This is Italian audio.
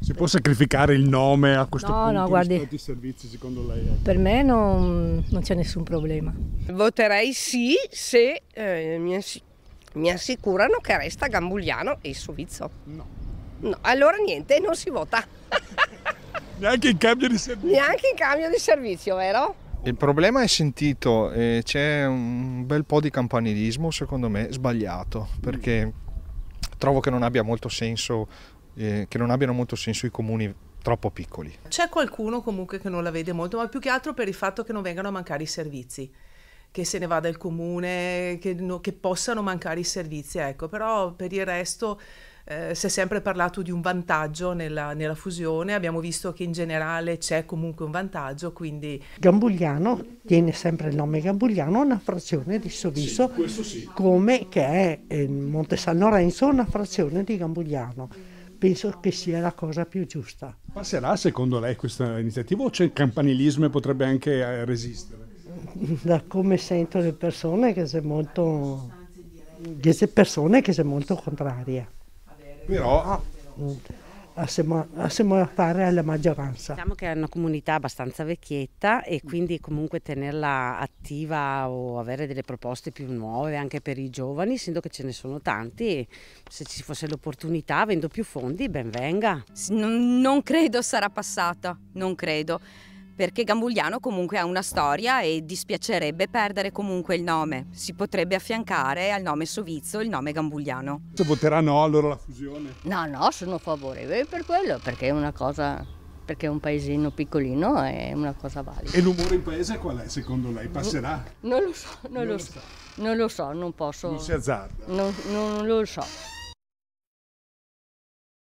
Si può sacrificare il nome a questo no, punto no, guardi, i servizi secondo lei? Ecco. Per me non, non c'è nessun problema. Voterei sì se eh, mi, assic mi, assicurano che resta Gambugliano e Sovizzo. No. no. Allora niente, non si vota. Neanche in cambio di servizio. Neanche in cambio di servizio, vero? Il problema è sentito, eh, c'è un bel po' di campanilismo secondo me sbagliato, perché trovo che non abbia molto senso eh, che non abbiano molto senso i comuni troppo piccoli. C'è qualcuno comunque che non la vede molto, ma più che altro per il fatto che non vengano a mancare i servizi che se ne vada il comune, che, no, che, possano mancare i servizi, ecco, però per il resto eh, si è sempre parlato di un vantaggio nella, nella, fusione, abbiamo visto che in generale c'è comunque un vantaggio, quindi... Gambugliano, tiene sempre il nome Gambugliano, una frazione di Soviso, sì, sì. come che è eh, Monte San Lorenzo, una frazione di Gambugliano penso che sia la cosa più giusta. Passerà secondo lei questa iniziativa o c'è il campanilismo e potrebbe anche eh, resistere? Da come sento le persone che sono molto, queste persone che sono molto contrarie. Però... Ah, assieme a fare alla maggioranza. Diciamo che è una comunità abbastanza vecchietta e quindi comunque tenerla attiva o avere delle proposte più nuove anche per i giovani, essendo che ce ne sono tanti, se ci fosse l'opportunità, avendo più fondi, ben venga. non credo sarà passata, non credo perché Gambugliano comunque ha una storia e dispiacerebbe perdere comunque il nome. Si potrebbe affiancare al nome Sovizzo il nome Gambugliano. Se voterà no allora la fusione? No, no, sono favorevole per quello, perché è una cosa perché è un paesino piccolino è una cosa valida. E l'umore in paese qual è secondo lei? Passerà? Non lo so, non, non lo, lo so. so. non lo so, non posso... Non si azzarda? non, non lo so.